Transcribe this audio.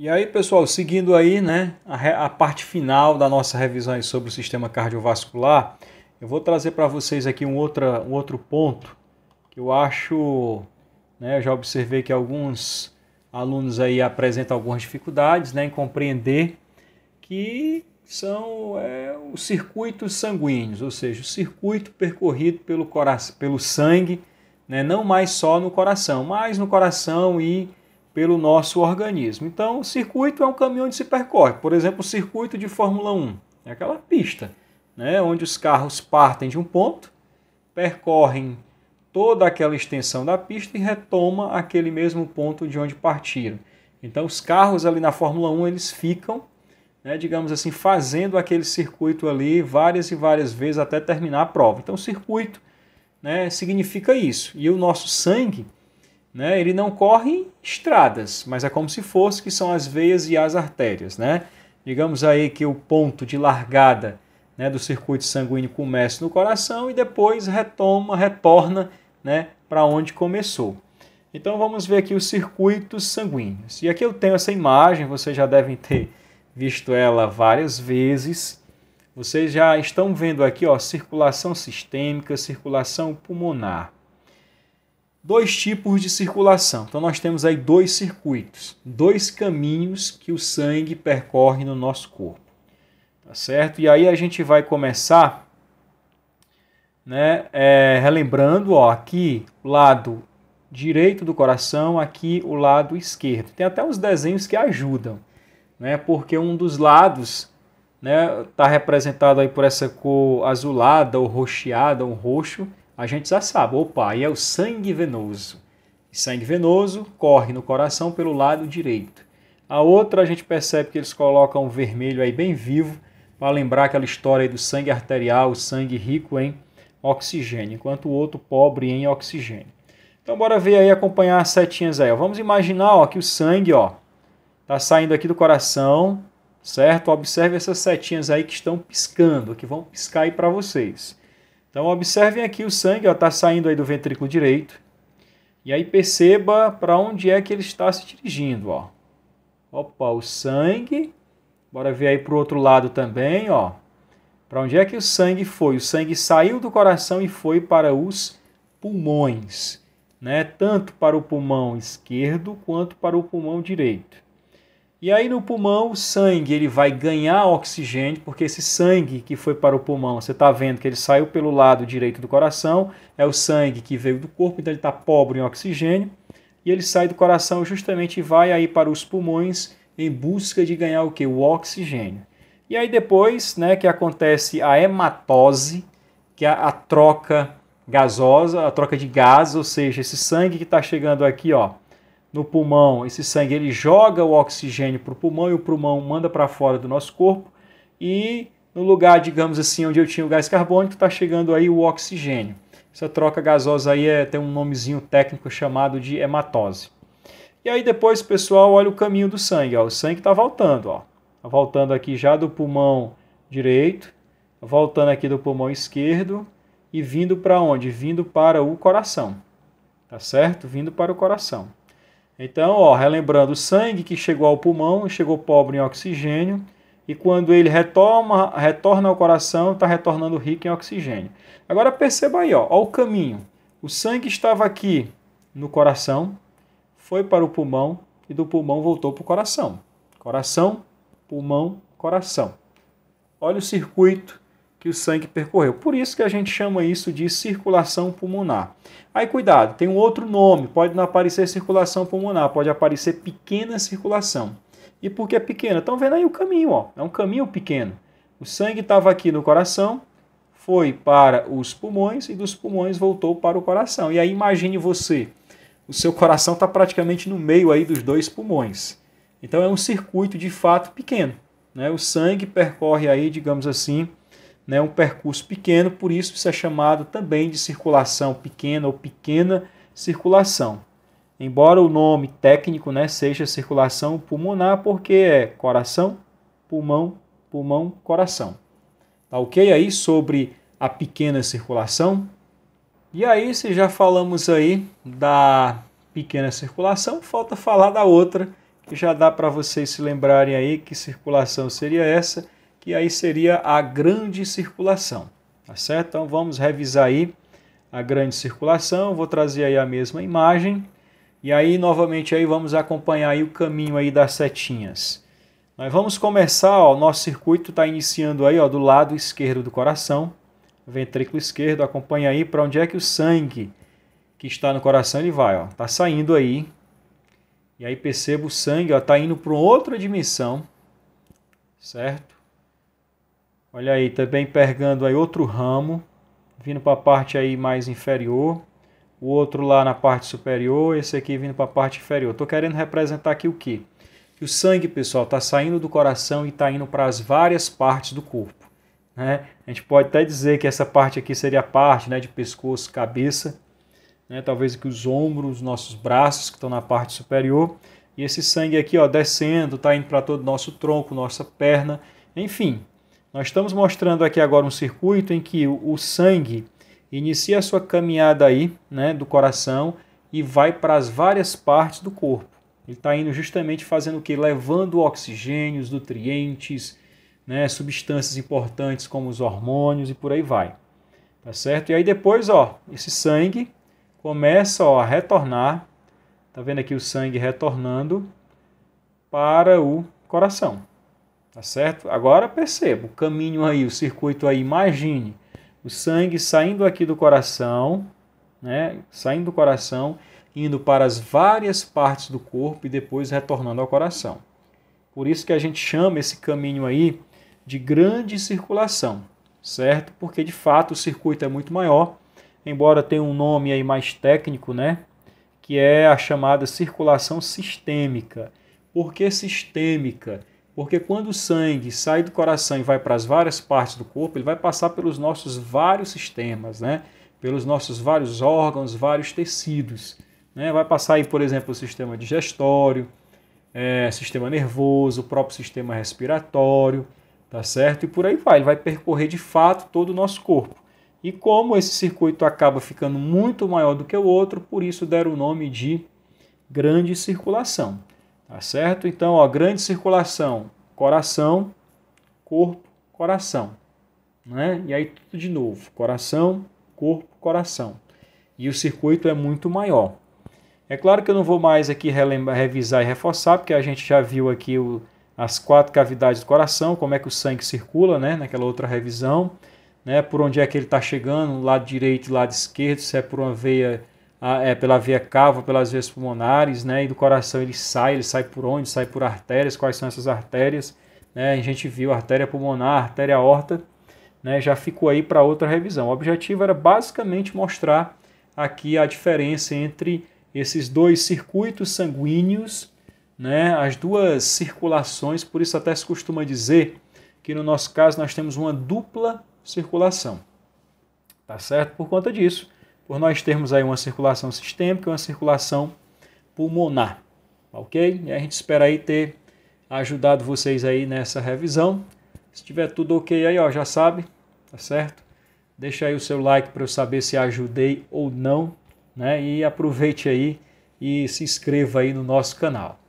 E aí, pessoal, seguindo aí, né, a, a parte final da nossa revisão sobre o sistema cardiovascular, eu vou trazer para vocês aqui um, outra, um outro ponto que eu acho, né, já observei que alguns alunos aí apresentam algumas dificuldades, né, em compreender que são é, os circuitos sanguíneos, ou seja, o circuito percorrido pelo, coração, pelo sangue, né, não mais só no coração, mas no coração e pelo nosso organismo. Então, o circuito é um caminho onde se percorre. Por exemplo, o circuito de Fórmula 1 é aquela pista né, onde os carros partem de um ponto, percorrem toda aquela extensão da pista e retoma aquele mesmo ponto de onde partiram. Então, os carros ali na Fórmula 1 eles ficam né, digamos assim, fazendo aquele circuito ali várias e várias vezes até terminar a prova. Então, circuito né, significa isso. E o nosso sangue né? Ele não corre estradas, mas é como se fosse que são as veias e as artérias. Né? Digamos aí que o ponto de largada né, do circuito sanguíneo começa no coração e depois retoma, retorna né, para onde começou. Então vamos ver aqui os circuitos sanguíneos. E aqui eu tenho essa imagem, vocês já devem ter visto ela várias vezes. Vocês já estão vendo aqui, ó, circulação sistêmica, circulação pulmonar dois tipos de circulação. Então nós temos aí dois circuitos, dois caminhos que o sangue percorre no nosso corpo. Tá certo? E aí a gente vai começar né, é, relembrando ó, aqui o lado direito do coração, aqui o lado esquerdo. Tem até uns desenhos que ajudam, né, porque um dos lados está né, tá representado aí por essa cor azulada ou rocheada, um roxo, a gente já sabe, opa, aí é o sangue venoso. E sangue venoso corre no coração pelo lado direito. A outra a gente percebe que eles colocam um vermelho aí bem vivo para lembrar aquela história aí do sangue arterial, o sangue rico em oxigênio, enquanto o outro pobre em oxigênio. Então bora ver aí acompanhar as setinhas aí. Vamos imaginar ó, que o sangue ó tá saindo aqui do coração, certo? Observe essas setinhas aí que estão piscando, que vão piscar aí para vocês. Então observem aqui o sangue, está saindo aí do ventrículo direito. E aí perceba para onde é que ele está se dirigindo. Ó. Opa, o sangue. Bora ver aí para o outro lado também. ó. Para onde é que o sangue foi? O sangue saiu do coração e foi para os pulmões. Né? Tanto para o pulmão esquerdo quanto para o pulmão direito. E aí no pulmão, o sangue ele vai ganhar oxigênio, porque esse sangue que foi para o pulmão, você está vendo que ele saiu pelo lado direito do coração, é o sangue que veio do corpo, então ele está pobre em oxigênio, e ele sai do coração justamente e vai aí para os pulmões em busca de ganhar o que? O oxigênio. E aí depois né, que acontece a hematose, que é a troca gasosa, a troca de gás, ou seja, esse sangue que está chegando aqui, ó, no pulmão, esse sangue ele joga o oxigênio para o pulmão e o pulmão manda para fora do nosso corpo. E no lugar, digamos assim, onde eu tinha o gás carbônico, está chegando aí o oxigênio. Essa troca gasosa aí é, tem um nomezinho técnico chamado de hematose. E aí depois, pessoal, olha o caminho do sangue. Ó. O sangue está voltando. Está voltando aqui já do pulmão direito, tá voltando aqui do pulmão esquerdo e vindo para onde? Vindo para o coração. Tá certo? Vindo para o coração. Então, ó, relembrando, o sangue que chegou ao pulmão chegou pobre em oxigênio, e quando ele retoma, retorna ao coração, está retornando rico em oxigênio. Agora perceba aí, ó, ó, o caminho. O sangue estava aqui no coração, foi para o pulmão e do pulmão voltou para o coração. Coração, pulmão, coração. Olha o circuito que o sangue percorreu. Por isso que a gente chama isso de circulação pulmonar. Aí cuidado, tem um outro nome, pode não aparecer circulação pulmonar, pode aparecer pequena circulação. E por que é pequena? Estão vendo aí o caminho, ó. é um caminho pequeno. O sangue estava aqui no coração, foi para os pulmões e dos pulmões voltou para o coração. E aí imagine você, o seu coração está praticamente no meio aí dos dois pulmões. Então é um circuito de fato pequeno. Né? O sangue percorre aí, digamos assim, né, um percurso pequeno, por isso isso é chamado também de circulação pequena ou pequena circulação. Embora o nome técnico né, seja circulação pulmonar, porque é coração, pulmão, pulmão, coração. Tá ok aí sobre a pequena circulação? E aí, se já falamos aí da pequena circulação, falta falar da outra, que já dá para vocês se lembrarem aí que circulação seria essa que aí seria a grande circulação, tá certo? Então vamos revisar aí a grande circulação, vou trazer aí a mesma imagem, e aí novamente aí vamos acompanhar aí o caminho aí das setinhas. Nós vamos começar, ó, o nosso circuito está iniciando aí ó, do lado esquerdo do coração, ventrículo esquerdo, acompanha aí para onde é que o sangue que está no coração ele vai, Está saindo aí. E aí perceba o sangue, está indo para outra dimensão, certo? Olha aí, também pegando aí outro ramo, vindo para a parte aí mais inferior, o outro lá na parte superior, esse aqui vindo para a parte inferior. Estou querendo representar aqui o quê? Que o sangue, pessoal, está saindo do coração e está indo para as várias partes do corpo. Né? A gente pode até dizer que essa parte aqui seria a parte né, de pescoço, cabeça, né? talvez que os ombros, nossos braços que estão na parte superior. E esse sangue aqui ó, descendo, está indo para todo o nosso tronco, nossa perna, enfim, nós estamos mostrando aqui agora um circuito em que o, sangue inicia a sua caminhada aí, né, do coração e vai para as várias partes do corpo. Ele está indo justamente fazendo o que? Levando os nutrientes, né, substâncias importantes como os hormônios e por aí vai. Tá certo? E aí depois, ó, esse sangue começa ó, a retornar. Tá vendo aqui o sangue retornando para o coração. Tá certo? Agora perceba o caminho aí, o circuito aí. Imagine o sangue saindo aqui do coração, né? Saindo do coração, indo para as várias partes do corpo e depois retornando ao coração. Por isso que a gente chama esse caminho aí de grande circulação, certo? Porque de fato o circuito é muito maior, embora tenha um nome aí mais técnico, né? Que é a chamada circulação sistêmica. Por que sistêmica? Porque quando o sangue sai do coração e vai para as várias partes do corpo, ele vai passar pelos nossos vários sistemas, né? pelos nossos vários órgãos, vários tecidos. Né? Vai passar aí, por exemplo, o sistema digestório, é, sistema nervoso, o próprio sistema respiratório, tá certo? E por aí vai, ele vai percorrer de fato todo o nosso corpo. E como esse circuito acaba ficando muito maior do que o outro, por isso deram o nome de grande circulação. Tá certo? Então, ó, grande circulação, coração, corpo, coração. Né? E aí tudo de novo, coração, corpo, coração. E o circuito é muito maior. É claro que eu não vou mais aqui revisar e reforçar, porque a gente já viu aqui o, as quatro cavidades do coração, como é que o sangue circula, né? Naquela outra revisão, né? Por onde é que ele está chegando, lado direito, lado esquerdo, se é por uma veia ah, é, pela via cava, pelas veias pulmonares, né? E do coração ele sai, ele sai por onde? Sai por artérias. Quais são essas artérias? Né? A gente viu artéria pulmonar, artéria horta, né? Já ficou aí para outra revisão. O objetivo era basicamente mostrar aqui a diferença entre esses dois circuitos sanguíneos, né? As duas circulações, por isso até se costuma dizer que no nosso caso nós temos uma dupla circulação. Tá certo? Por conta disso, por nós termos aí uma circulação sistêmica e uma circulação pulmonar, ok? E a gente espera aí ter ajudado vocês aí nessa revisão. Se tiver tudo ok aí, ó, já sabe, tá certo? Deixa aí o seu like para eu saber se ajudei ou não, né? E aproveite aí e se inscreva aí no nosso canal.